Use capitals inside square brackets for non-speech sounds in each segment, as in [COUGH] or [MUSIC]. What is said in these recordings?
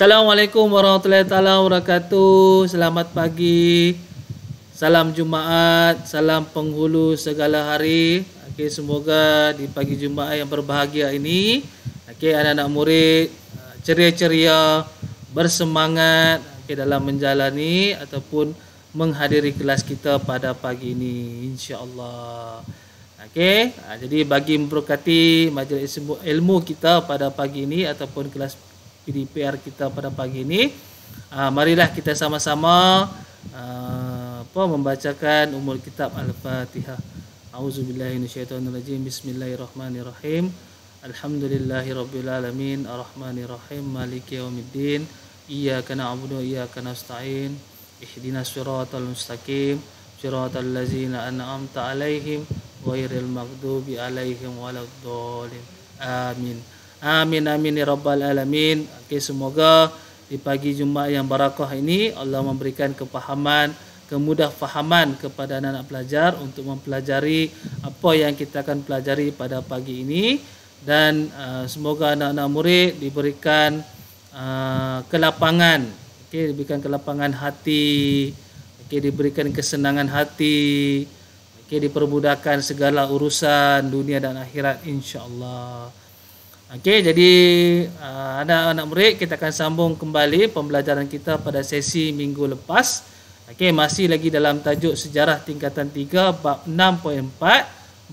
Assalamualaikum warahmatullahi wabarakatuh. Selamat pagi. Salam Jumaat, salam penghulu segala hari. Okey, semoga di pagi Jumaat yang berbahagia ini, okey anak-anak murid eh, ceria-ceria, bersemangat okey dalam menjalani ataupun menghadiri kelas kita pada pagi ini insya-Allah. Okey, ha, jadi bagi memberkati majlis ilmu kita pada pagi ini ataupun kelas PDPR kita pada pagi ini. Uh, marilah kita sama-sama uh, membacakan umur kitab Al-Fatihah. A'udzubillahi minasyaitonirrajim. Bismillahirrahmanirrahim. Alhamdulillahirabbil alamin arrahmanirrahim maliki yaumiddin iyyaka na'budu wa iyyaka nasta'in ihdinas siratal mustaqim siratal ladzina an'amta 'alaihim ghairil maghdubi 'alaihim waladdallin amin Amin amin ya rabbal alamin. Okey semoga di pagi Jumaat yang barakah ini Allah memberikan kepahaman kemudah fahaman kepada anak-anak pelajar untuk mempelajari apa yang kita akan pelajari pada pagi ini dan uh, semoga anak-anak murid diberikan uh, kelapangan okey diberikan kelapangan hati okey diberikan kesenangan hati okey diperbudakan segala urusan dunia dan akhirat insya Allah. Okey, jadi uh, anak-anak uh, murid kita akan sambung kembali pembelajaran kita pada sesi minggu lepas. Okey, masih lagi dalam tajuk sejarah tingkatan 3 bab 6.4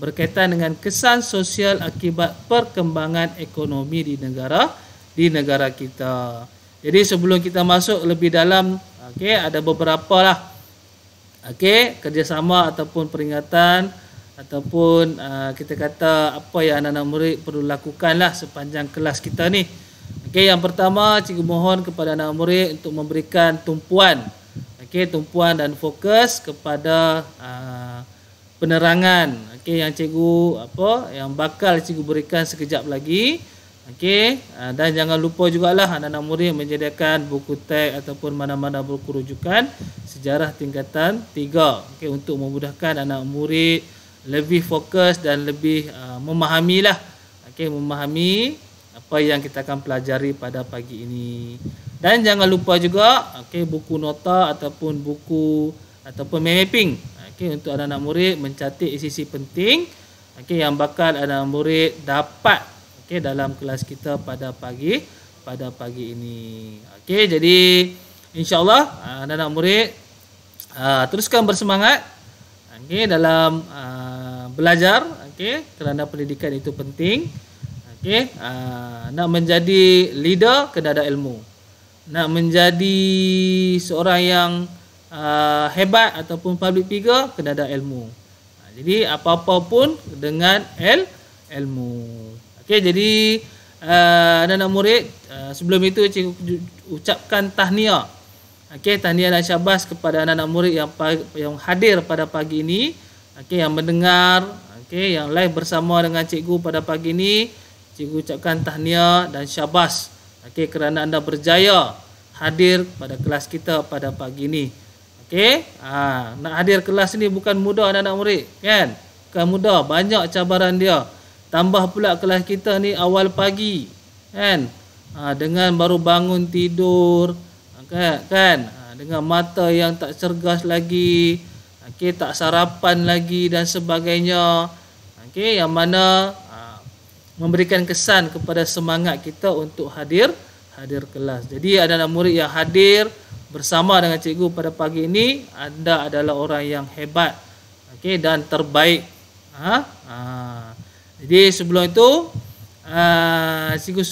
berkaitan dengan kesan sosial akibat perkembangan ekonomi di negara di negara kita. Jadi sebelum kita masuk lebih dalam, okey, ada beberapa lah. Okey, kerjasama ataupun peringatan ataupun uh, kita kata apa yang anak-anak murid perlu lakukan lah sepanjang kelas kita ni. Okey, yang pertama cikgu mohon kepada anak murid untuk memberikan tumpuan. Okey, tumpuan dan fokus kepada uh, penerangan. Okey, yang cikgu apa yang bakal cikgu berikan sekejap lagi. Okey, uh, dan jangan lupa juga lah anak-anak murid menyediakan buku teks ataupun mana-mana buku rujukan sejarah tingkatan 3. Okey, untuk memudahkan anak murid lebih fokus dan lebih uh, memahamilah okey memahami apa yang kita akan pelajari pada pagi ini dan jangan lupa juga okey buku nota ataupun buku ataupun mapping okey untuk anak-anak murid mencatat isi-isi penting okey yang bakal anak murid dapat okey dalam kelas kita pada pagi pada pagi ini okey jadi insyaallah uh, anak-anak murid uh, teruskan bersemangat okey dalam belajar okey kerana pendidikan itu penting okey uh, nak menjadi leader kena ada ilmu nak menjadi seorang yang uh, hebat ataupun public figure kena ada ilmu uh, jadi apa-apa pun dengan el ilmu okey jadi uh, anak-anak murid uh, sebelum itu cikgu ucapkan tahniah okey tahniah dan syabas kepada anak-anak murid yang yang hadir pada pagi ini okey yang mendengar okey yang live bersama dengan cikgu pada pagi ini cikgu ucapkan tahniah dan syabas okey kerana anda berjaya hadir pada kelas kita pada pagi ini okey ha, nak hadir kelas ini bukan mudah anak-anak murid kan bukan mudah banyak cabaran dia tambah pula kelas kita ni awal pagi kan ha, dengan baru bangun tidur kan ha, dengan mata yang tak cergas lagi okey tak sarapan lagi dan sebagainya okey yang mana ah, memberikan kesan kepada semangat kita untuk hadir hadir kelas. Jadi ada anak murid yang hadir bersama dengan cikgu pada pagi ini, anda adalah orang yang hebat. Okey dan terbaik. Ha? ha. Jadi sebelum itu a uh, cikgu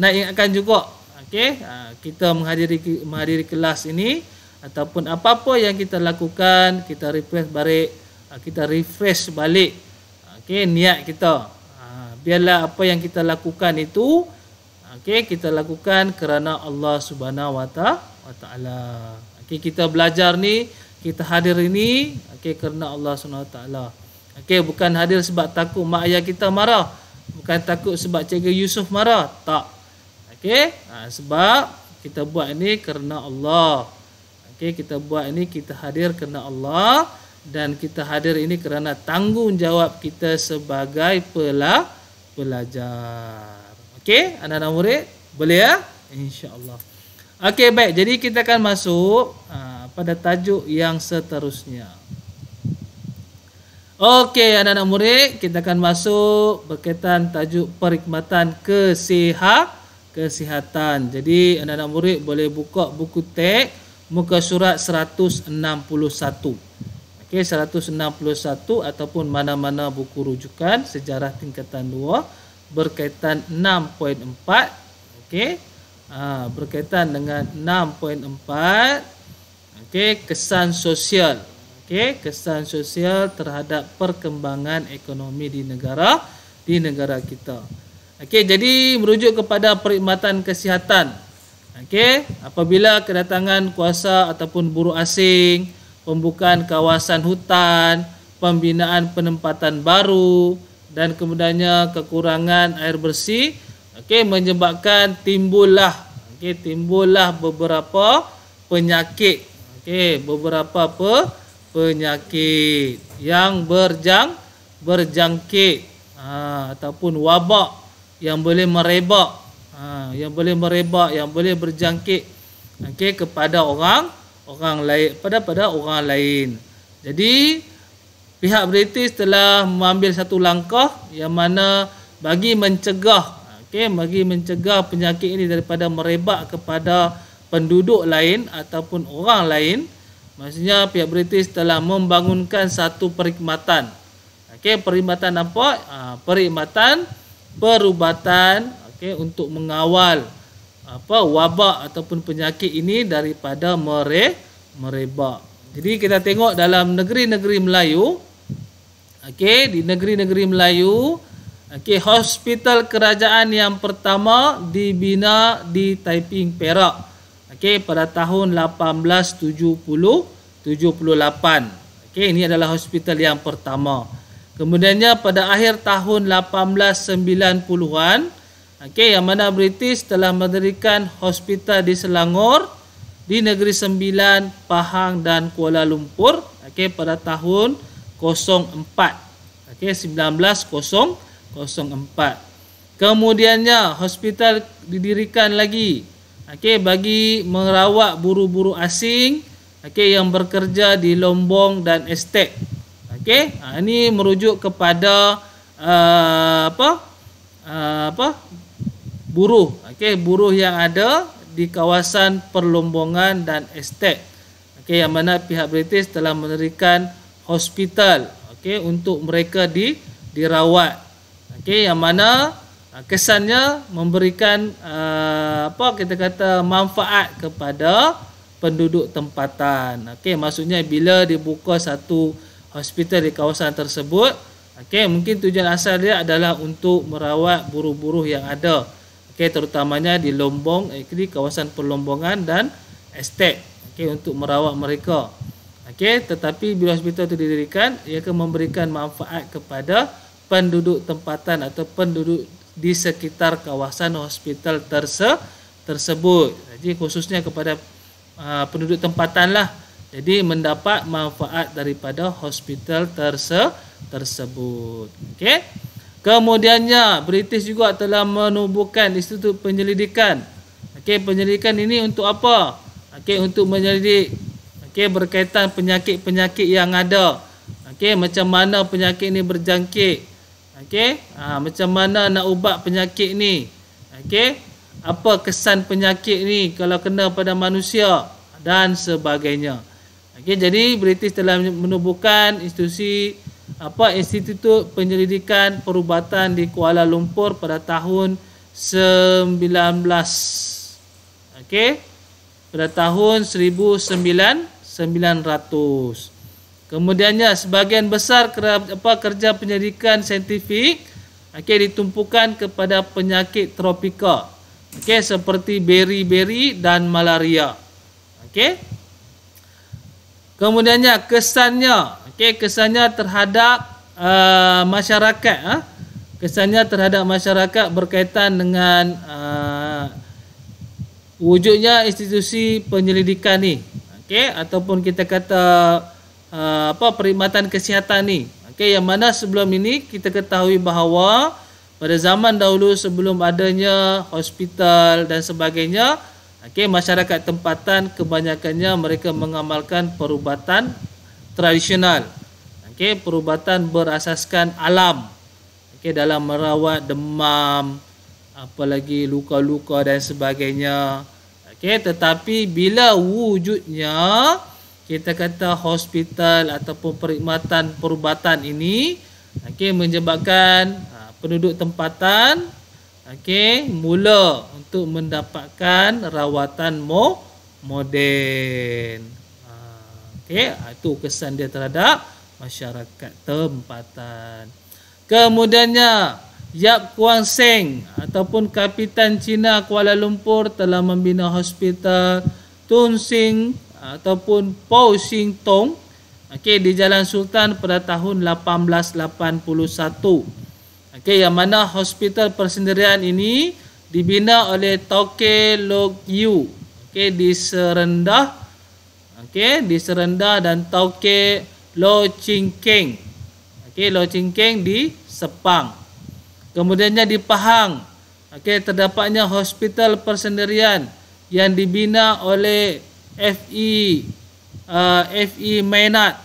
nak ingatkan juga okey uh, kita menghadiri menghadiri kelas ini ataupun apa-apa yang kita lakukan kita refresh balik ah, kita refresh balik ah, okey niat kita ah, biarlah apa yang kita lakukan itu okey kita lakukan kerana Allah Subhanahu wa taala okey kita belajar ni kita hadir ini okey kerana Allah Subhanahu wa taala okey bukan hadir sebab takut mak ayah kita marah bukan takut sebab cikgu Yusuf marah tak okey sebab kita buat ini kerana Allah Okey, kita buat ini kita hadir kerana Allah dan kita hadir ini kerana tanggungjawab kita sebagai pela pelajar. Okey, anak-anak murid, boleh ya? Insya-Allah. Okey, baik. Jadi kita akan masuk ha, pada tajuk yang seterusnya. Okey, anak-anak murid, kita akan masuk berkaitan tajuk perkhidmatan kesihatan. Kesihatan. Jadi anak-anak murid boleh buka buku teks muka surat 161. Okey 161 ataupun mana-mana buku rujukan sejarah tingkatan 2 berkaitan 6.4. Okey. Ha, berkaitan dengan 6.4 okey kesan sosial okey kesan sosial terhadap perkembangan ekonomi di negara di negara kita okey jadi merujuk kepada perkhidmatan kesihatan Okey, apabila kedatangan kuasa ataupun buruh asing, pembukaan kawasan hutan, pembinaan penempatan baru dan kemudiannya kekurangan air bersih, okey menyebabkan timbullah okey timbullah beberapa penyakit. Okey, beberapa apa? penyakit yang berjang berjangkit ha, ataupun wabak yang boleh merebak ha, yang boleh merebak yang boleh berjangkit okey kepada orang orang lain pada pada orang lain jadi pihak british telah mengambil satu langkah yang mana bagi mencegah okey bagi mencegah penyakit ini daripada merebak kepada penduduk lain ataupun orang lain maksudnya pihak british telah membangunkan satu perkhidmatan okey perkhidmatan apa ha, perkhidmatan perubatan Okay, untuk mengawal apa wabak ataupun penyakit ini daripada mere, merebak. Jadi kita tengok dalam negeri-negeri Melayu Okay, di negeri-negeri Melayu okay, hospital kerajaan yang pertama dibina di Taiping Perak Okay, pada tahun 1870 Okay, ini adalah hospital yang pertama. Kemudiannya pada akhir tahun 1890-an Okey, yang mana British telah mendirikan hospital di Selangor di Negeri Sembilan, Pahang dan Kuala Lumpur okey pada tahun 04. Okey, 1904. Kemudiannya hospital didirikan lagi. Okey, bagi merawat buru-buru asing okey yang bekerja di Lombong dan Estek. Okey, ha, ini merujuk kepada uh, apa? Uh, apa? buruh okey buruh yang ada di kawasan perlombongan dan estet, okey yang mana pihak british telah mendirikan hospital okey untuk mereka di dirawat okey yang mana uh, kesannya memberikan uh, apa kita kata manfaat kepada penduduk tempatan okey maksudnya bila dibuka satu hospital di kawasan tersebut okey mungkin tujuan asal dia adalah untuk merawat buruh-buruh yang ada okay, terutamanya di Lombong, eh, di kawasan Perlombongan dan Estek okay, untuk merawat mereka. Okay, tetapi bila hospital itu didirikan, ia akan memberikan manfaat kepada penduduk tempatan atau penduduk di sekitar kawasan hospital terse tersebut. Jadi khususnya kepada uh, penduduk tempatan lah. Jadi mendapat manfaat daripada hospital terse tersebut. Okey. Kemudiannya British juga telah menubuhkan institut penyelidikan. Okey, penyelidikan ini untuk apa? Okey, untuk menyelidik okey berkaitan penyakit-penyakit yang ada. Okey, macam mana penyakit ini berjangkit? Okey, ha, macam mana nak ubat penyakit ini? Okey, apa kesan penyakit ini kalau kena pada manusia dan sebagainya. Okey, jadi British telah menubuhkan institusi apa Institut Penyelidikan Perubatan di Kuala Lumpur pada tahun 19 okey pada tahun 1900 kemudiannya sebahagian besar kera, apa kerja penyelidikan saintifik okey ditumpukan kepada penyakit tropika okey seperti beri-beri dan malaria okey kemudiannya kesannya Okey, kesannya terhadap uh, masyarakat ah. Kesannya terhadap masyarakat berkaitan dengan uh, wujudnya institusi penyelidikan ni. Okey, ataupun kita kata uh, apa perkhidmatan kesihatan ni. Okey, yang mana sebelum ini kita ketahui bahawa pada zaman dahulu sebelum adanya hospital dan sebagainya, okay, masyarakat tempatan kebanyakannya mereka mengamalkan perubatan tradisional. Okey, perubatan berasaskan alam. Okey, dalam merawat demam, apalagi luka-luka dan sebagainya. Okey, tetapi bila wujudnya kita kata hospital ataupun perkhidmatan perubatan ini okey menyebabkan ha, penduduk tempatan okey mula untuk mendapatkan rawatan mo moden Okey, itu ah, kesan dia terhadap masyarakat tempatan. Kemudiannya, Yap Kuang Seng ataupun Kapitan Cina Kuala Lumpur telah membina hospital Tun Sing ataupun Pau Sing Tong okay, di Jalan Sultan pada tahun 1881. Okey, yang mana hospital persendirian ini dibina oleh Toke Lok Yu okay, di serendah Okey, di serendah dan tauke Lo Ching Keng. Okey, Lo Ching Keng di Sepang. Kemudiannya di Pahang. Okey, terdapatnya hospital persendirian yang dibina oleh FE uh, FE Mainat.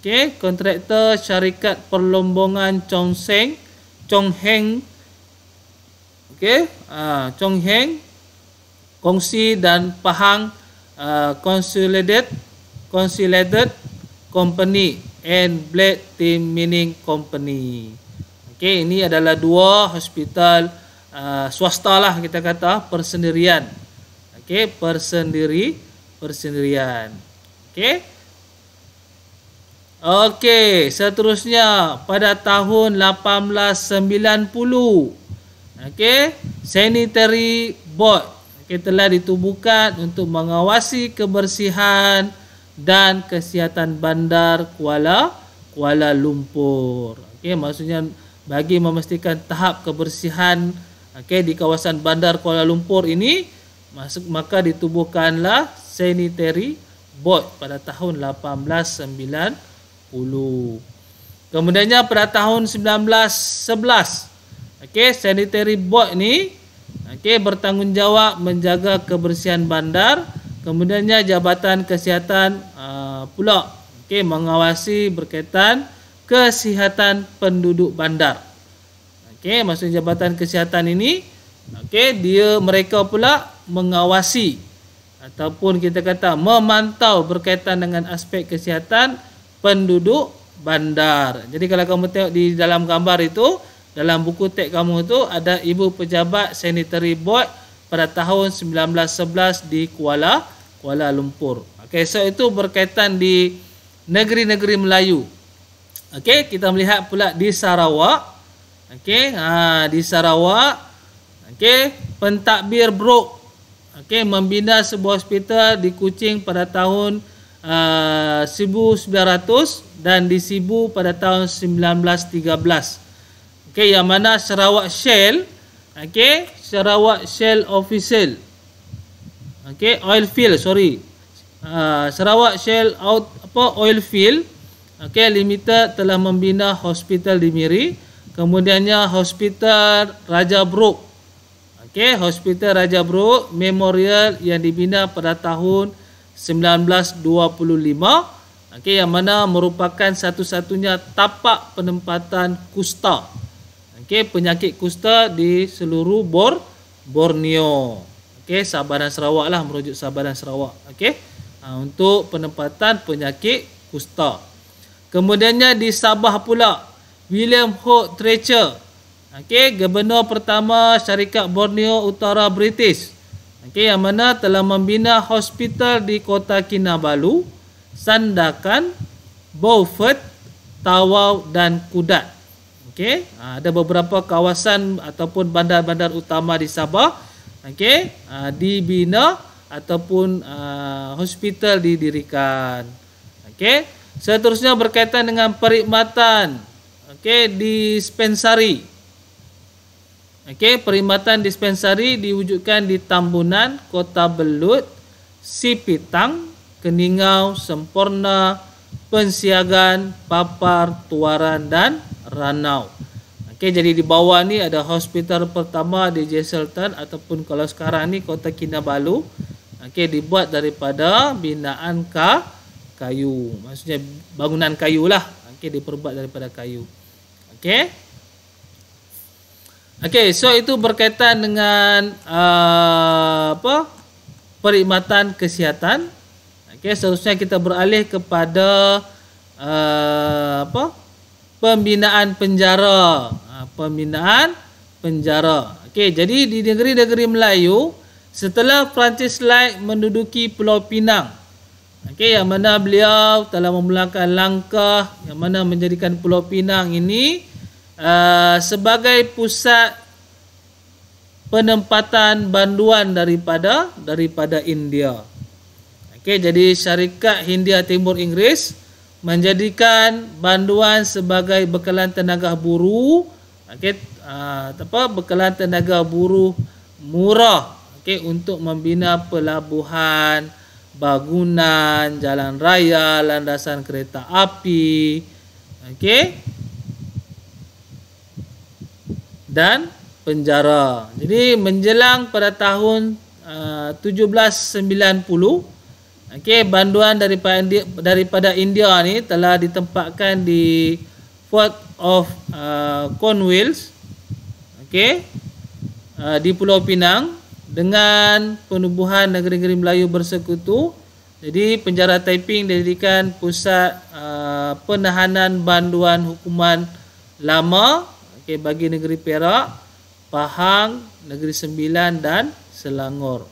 Okey, kontraktor syarikat perlombongan Chong Seng Chong Heng. Okey, uh, Chong Heng Kongsi dan Pahang uh, consolidated consolidated company and black team mining company. Okey, ini adalah dua hospital uh, swasta lah kita kata persendirian. Okey, persendiri persendirian. Okey. Okey, seterusnya pada tahun 1890. Okey, sanitary board yang telah ditubuhkan untuk mengawasi kebersihan dan kesihatan bandar Kuala Kuala Lumpur. Okey, maksudnya bagi memastikan tahap kebersihan okey di kawasan bandar Kuala Lumpur ini masuk maka ditubuhkanlah Sanitary Board pada tahun 1890. Kemudiannya pada tahun 1911 okay, Sanitary Board ni Okey, bertanggungjawab menjaga kebersihan bandar, kemudiannya jabatan kesihatan uh, pula okey mengawasi berkaitan kesihatan penduduk bandar. Okey, maksud jabatan kesihatan ini okey dia mereka pula mengawasi ataupun kita kata memantau berkaitan dengan aspek kesihatan penduduk bandar. Jadi kalau kamu tengok di dalam gambar itu, dalam buku teks kamu tu ada ibu pejabat sanitary board pada tahun 1911 di Kuala Kuala Lumpur. Okey, so itu berkaitan di negeri-negeri Melayu. Okey, kita melihat pula di Sarawak. Okey, ha, di Sarawak. Okey, pentadbir Brook. Okey, membina sebuah hospital di Kuching pada tahun uh, 1900 dan di Sibu pada tahun 1913. Okey, yang mana Sarawak Shell. Okey, Sarawak Shell Official. Okey, oil field, sorry. Uh, Sarawak Shell out apa oil field. Okey, limited telah membina hospital di Miri. Kemudiannya hospital Raja Brook. Okey, hospital Raja Brook Memorial yang dibina pada tahun 1925. okay, yang mana merupakan satu-satunya tapak penempatan kusta. Okey, penyakit kusta di seluruh Bor Borneo. Okey, Sabah dan Sarawak lah merujuk Sabah dan Sarawak. Okey. Ha, untuk penempatan penyakit kusta. Kemudiannya di Sabah pula William Hope Treacher. Okey, gubernur pertama syarikat Borneo Utara British. Okey, yang mana telah membina hospital di Kota Kinabalu, Sandakan, Beaufort, Tawau dan Kudat. Okey, ha, ada beberapa kawasan ataupun bandar-bandar utama di Sabah. Okey, ha, dibina ataupun ha, hospital didirikan. Okey, seterusnya berkaitan dengan perkhidmatan. Okey, dispensari. Okey, perkhidmatan dispensari diwujudkan di Tambunan, Kota Belud, Sipitang, Keningau, Semporna, Pensiagan, Papar, Tuaran dan Ranau. Okey, jadi di bawah ni ada hospital pertama di Jesselton ataupun kalau sekarang ni Kota Kinabalu. Okey, dibuat daripada binaan ka kayu. Maksudnya bangunan kayu lah. Okey, diperbuat daripada kayu. Okey. Okey, so itu berkaitan dengan uh, apa? Perkhidmatan kesihatan. Okey, seterusnya kita beralih kepada uh, apa? pembinaan penjara. Ha, pembinaan penjara. Okey, jadi di negeri-negeri Melayu setelah Francis Light menduduki Pulau Pinang. Okey, yang mana beliau telah memulakan langkah yang mana menjadikan Pulau Pinang ini uh, sebagai pusat penempatan banduan daripada daripada India. Okey, jadi syarikat Hindia Timur Inggeris menjadikan banduan sebagai bekalan tenaga buruh okey uh, apa bekalan tenaga buruh murah okey untuk membina pelabuhan bangunan jalan raya landasan kereta api okey dan penjara jadi menjelang pada tahun ah, uh, 1790 Okey, banduan daripada India, daripada India ni telah ditempatkan di Fort of uh, Cornwalls. Okey. Uh, di Pulau Pinang dengan penubuhan negeri-negeri Melayu bersekutu. Jadi penjara Taiping dijadikan pusat uh, penahanan banduan hukuman lama okay, bagi negeri Perak, Pahang, Negeri Sembilan dan Selangor.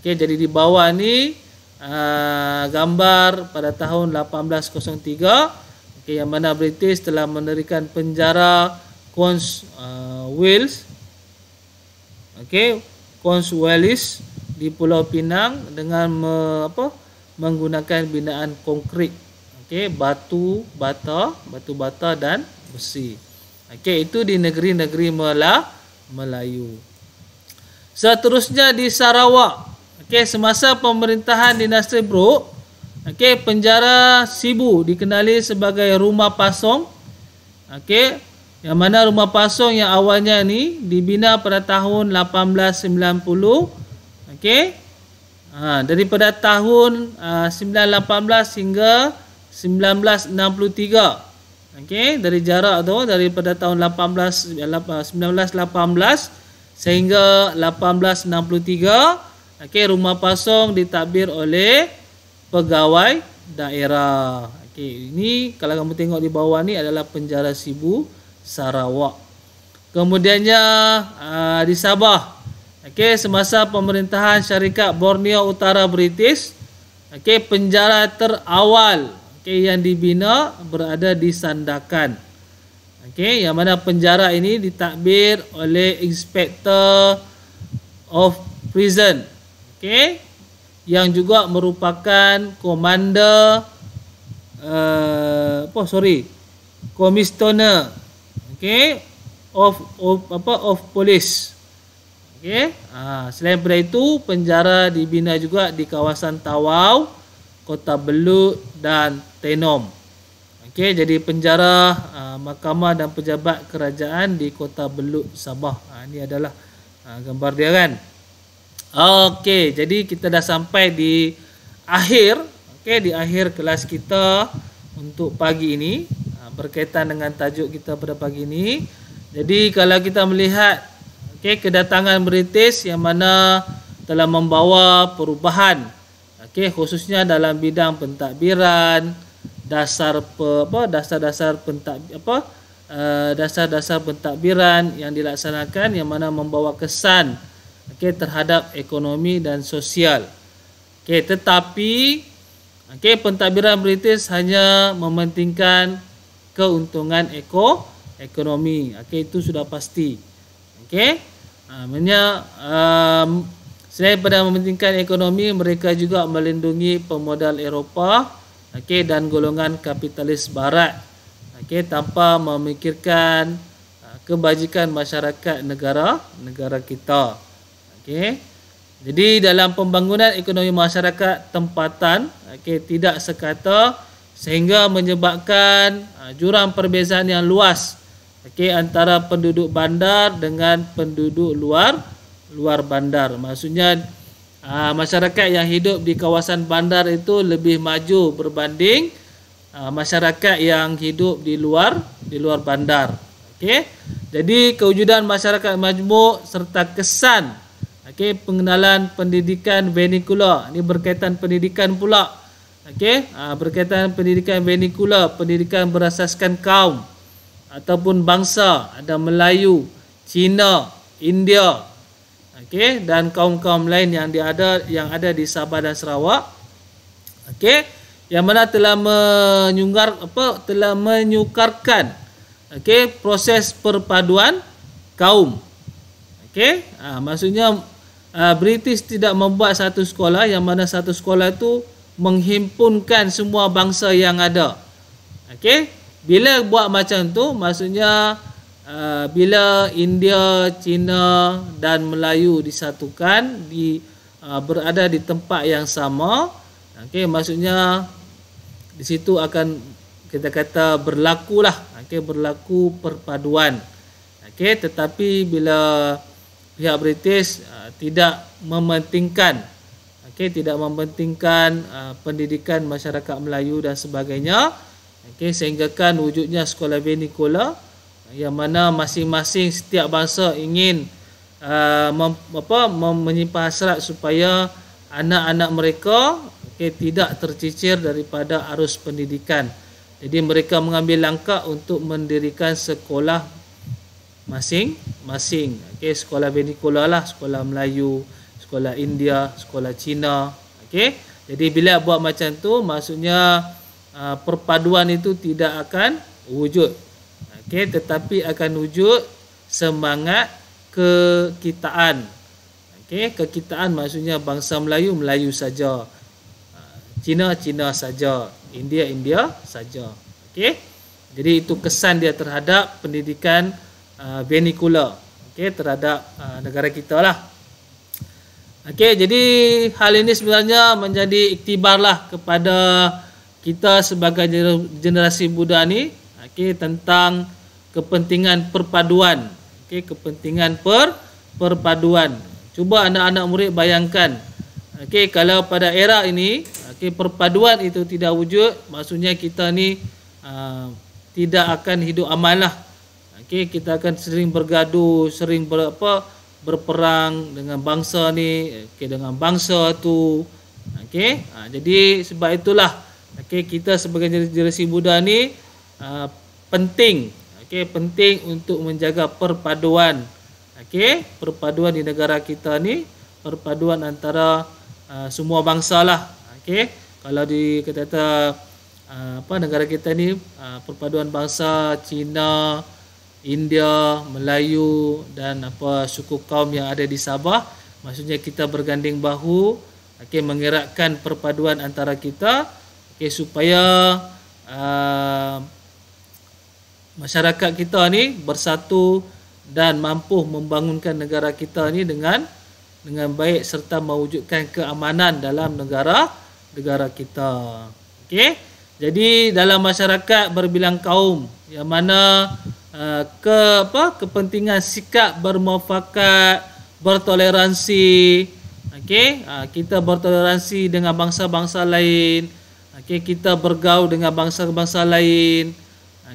Okey, jadi di bawah ni Ah, gambar pada tahun 1803 okay, yang mana British telah menerikan penjara Cons uh, ah, Wales okey Cons Wales di Pulau Pinang dengan me, apa menggunakan binaan konkrit okey batu bata batu bata dan besi okey itu di negeri-negeri Melayu Seterusnya di Sarawak Okey, semasa pemerintahan dinasti Bro, okey, penjara Sibu dikenali sebagai rumah pasong. Okey, yang mana rumah pasong yang awalnya ni dibina pada tahun 1890. Okey. Ha, daripada tahun uh, ha, 1918 hingga 1963. Okey, dari jarak tu daripada tahun 18 1918 sehingga 1863. Okey, rumah pasong ditadbir oleh pegawai daerah. Okey, ini kalau kamu tengok di bawah ni adalah penjara Sibu Sarawak. Kemudiannya uh, di Sabah. Okey, semasa pemerintahan syarikat Borneo Utara British. Okey, penjara terawal okey yang dibina berada di Sandakan. Okey, yang mana penjara ini ditadbir oleh Inspector of Prison okey yang juga merupakan komander eh uh, sorry komistoner okey of, of apa of police okey ha, selain daripada itu penjara dibina juga di kawasan Tawau Kota Belud dan Tenom okey jadi penjara uh, mahkamah dan pejabat kerajaan di Kota Belud Sabah ha, ini adalah uh, gambar dia kan Okay, jadi kita dah sampai di akhir, okay, di akhir kelas kita untuk pagi ini ha, berkaitan dengan tajuk kita pada pagi ini. Jadi kalau kita melihat okay, kedatangan Britis yang mana telah membawa perubahan okay, khususnya dalam bidang pentadbiran dasar pe, apa dasar-dasar pentak apa eh, dasar-dasar uh, pentadbiran yang dilaksanakan yang mana membawa kesan okey terhadap ekonomi dan sosial. Okey, tetapi okey pentadbiran British hanya mementingkan keuntungan eko ekonomi. Okey, itu sudah pasti. Okey. Namanya ha, um, selain pada mementingkan ekonomi, mereka juga melindungi pemodal Eropah okey dan golongan kapitalis barat. Okey, tanpa memikirkan uh, kebajikan masyarakat negara negara kita okey jadi dalam pembangunan ekonomi masyarakat tempatan okey tidak sekata sehingga menyebabkan uh, jurang perbezaan yang luas okey antara penduduk bandar dengan penduduk luar luar bandar maksudnya uh, masyarakat yang hidup di kawasan bandar itu lebih maju berbanding uh, masyarakat yang hidup di luar di luar bandar okey jadi kewujudan masyarakat majmuk serta kesan okey pengenalan pendidikan venikula ini berkaitan pendidikan pula okey ha, berkaitan pendidikan venikula pendidikan berasaskan kaum ataupun bangsa ada Melayu Cina India okey dan kaum-kaum lain yang ada yang ada di Sabah dan Sarawak okey yang mana telah menyungar apa telah menyukarkan okey proses perpaduan kaum okey ha, maksudnya Ah, British tidak membuat satu sekolah yang mana satu sekolah itu menghimpunkan semua bangsa yang ada. Okey? Bila buat macam tu maksudnya uh, bila India, Cina dan Melayu disatukan di uh, berada di tempat yang sama, okey maksudnya di situ akan kita kata berlakulah, okey berlaku perpaduan. Okey, tetapi bila pihak British uh, tidak mementingkan okey tidak mementingkan uh, pendidikan masyarakat Melayu dan sebagainya okey sehinggakan wujudnya sekolah Kola yang mana masing-masing setiap bangsa ingin uh, apa menyimpan hasrat supaya anak-anak mereka okey tidak tercicir daripada arus pendidikan jadi mereka mengambil langkah untuk mendirikan sekolah masing-masing. Okey, sekolah Benikola lah, sekolah Melayu, sekolah India, sekolah Cina. Okey. Jadi bila buat macam tu, maksudnya ah, perpaduan itu tidak akan wujud. Okey, tetapi akan wujud semangat kekitaan. Okey, kekitaan maksudnya bangsa Melayu Melayu saja. Ah, Cina Cina saja, India India saja. Okey. Jadi itu kesan dia terhadap pendidikan uh, vernacular okey terhadap uh, negara kita lah Okay, jadi hal ini sebenarnya menjadi lah kepada kita sebagai generasi muda ini. Okay, tentang kepentingan perpaduan Okay, kepentingan per perpaduan cuba anak-anak murid bayangkan Okay, kalau pada era ini okay perpaduan itu tidak wujud maksudnya kita ni uh, tidak akan hidup amanlah Okey, kita akan sering bergaduh, sering ber, apa berperang dengan bangsa ni, okey dengan bangsa tu. Okey. Ha, jadi sebab itulah okey kita sebagai generasi muda ni uh, penting okey penting untuk menjaga perpaduan. Okey, perpaduan di negara kita ni, perpaduan antara uh, semua bangsa lah. Okey. Kalau di kata-kata uh, ha, apa negara kita ni uh, perpaduan bangsa Cina, India, Melayu dan apa suku kaum yang ada di Sabah. Maksudnya kita berganding bahu, okay mengeratkan perpaduan antara kita, okay supaya uh, masyarakat kita ni bersatu dan mampu membangunkan negara kita ni dengan dengan baik serta mewujudkan keamanan dalam negara negara kita. Okay, Jadi dalam masyarakat berbilang kaum yang mana uh, ke apa kepentingan sikap bermuafakat bertoleransi okey uh, kita bertoleransi dengan bangsa-bangsa lain okey kita bergaul dengan bangsa-bangsa lain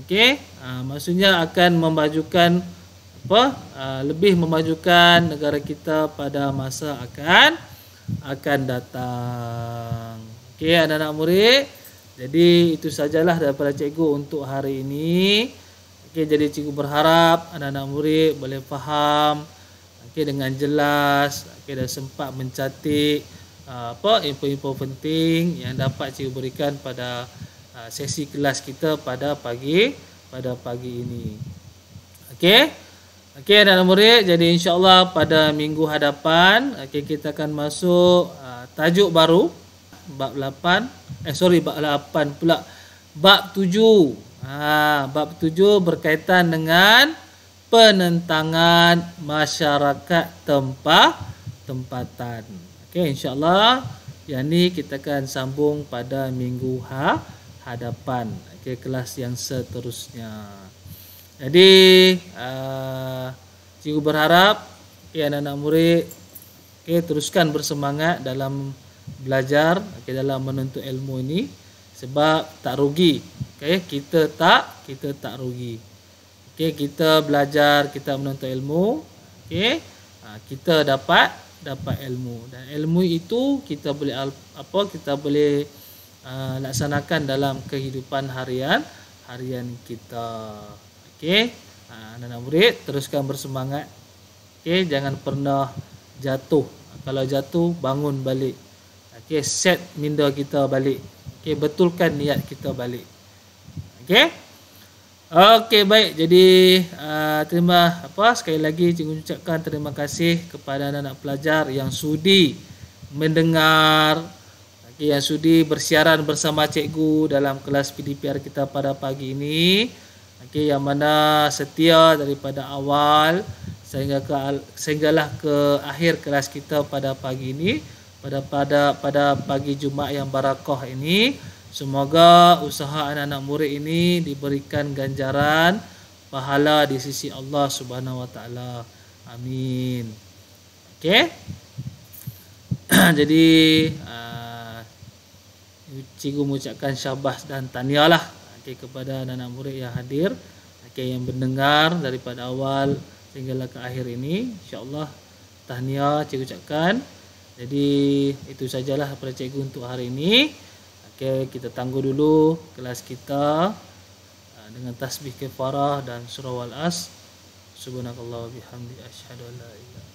okey uh, maksudnya akan memajukan apa uh, lebih memajukan negara kita pada masa akan akan datang okey anak-anak murid jadi itu sajalah daripada cikgu untuk hari ini. Okey jadi cikgu berharap anak-anak murid boleh faham okey dengan jelas okey dan sempat mencatat uh, apa info-info penting yang dapat cikgu berikan pada uh, sesi kelas kita pada pagi pada pagi ini. Okey. Okey anak-anak murid jadi insya-Allah pada minggu hadapan okey kita akan masuk uh, tajuk baru bab 8 eh sorry bab 8 pula bab 7 ha bab 7 berkaitan dengan penentangan masyarakat tempat tempatan okey insyaallah yang ni kita akan sambung pada minggu ha hadapan okey kelas yang seterusnya jadi uh, cikgu berharap okay, ya, anak-anak murid okey teruskan bersemangat dalam belajar okay, dalam menuntut ilmu ini sebab tak rugi. Okay, kita tak kita tak rugi. Okay, kita belajar kita menuntut ilmu. Okay, ha, kita dapat dapat ilmu dan ilmu itu kita boleh apa kita boleh uh, laksanakan dalam kehidupan harian harian kita. Okay, ha, anak-anak murid teruskan bersemangat. Okay, jangan pernah jatuh. Kalau jatuh bangun balik okay, set minda kita balik okay, betulkan niat kita balik okey okey baik jadi uh, terima apa sekali lagi cikgu ucapkan terima kasih kepada anak-anak pelajar yang sudi mendengar okay, yang sudi bersiaran bersama cikgu dalam kelas PDPR kita pada pagi ini okey yang mana setia daripada awal sehingga ke sehinggalah ke akhir kelas kita pada pagi ini pada pada pada pagi Jumaat yang barakah ini. Semoga usaha anak-anak murid ini diberikan ganjaran pahala di sisi Allah Subhanahu Wa Taala. Amin. Okey. [CLEARS THROAT] Jadi uh, cikgu mengucapkan syabas dan tahniahlah okay, kepada anak-anak murid yang hadir, okay, yang mendengar daripada awal hinggalah ke akhir ini. InsyaAllah tahniah cikgu ucapkan. Jadi itu sajalah para cikgu untuk hari ini. Okey, kita tangguh dulu kelas kita ah, dengan tasbih kifarah dan surah al as. Subhanakallah bihamdi asyhadu an la ilaha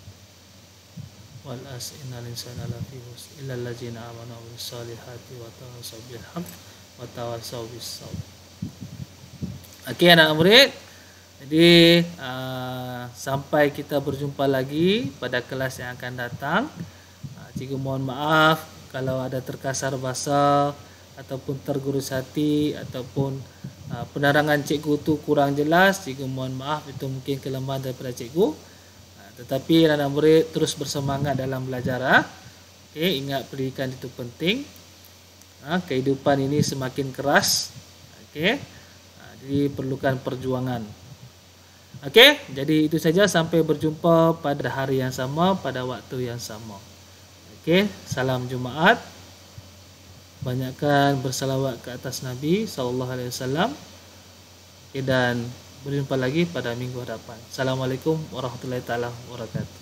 wal as innal insana lafi khusr illa allazina amanu wa salihati wa tawassaw bil wa tawassaw bis sabr. Okey anak murid. Jadi uh, sampai kita berjumpa lagi pada kelas yang akan datang. Jika mohon maaf kalau ada terkasar bahasa ataupun tergurus hati ataupun uh, penerangan cikgu tu kurang jelas, jika mohon maaf itu mungkin kelemahan daripada cikgu. Uh, tetapi anak murid terus bersemangat dalam belajar. Ha? Okey, ingat pendidikan itu penting. Uh, kehidupan ini semakin keras. Okey. Uh, jadi perlukan perjuangan. Okey, jadi itu saja sampai berjumpa pada hari yang sama pada waktu yang sama. Okey, salam Jumaat. Banyakkan bersalawat ke atas Nabi sallallahu alaihi wasallam. Okey dan berjumpa lagi pada minggu hadapan. Assalamualaikum warahmatullahi taala wabarakatuh.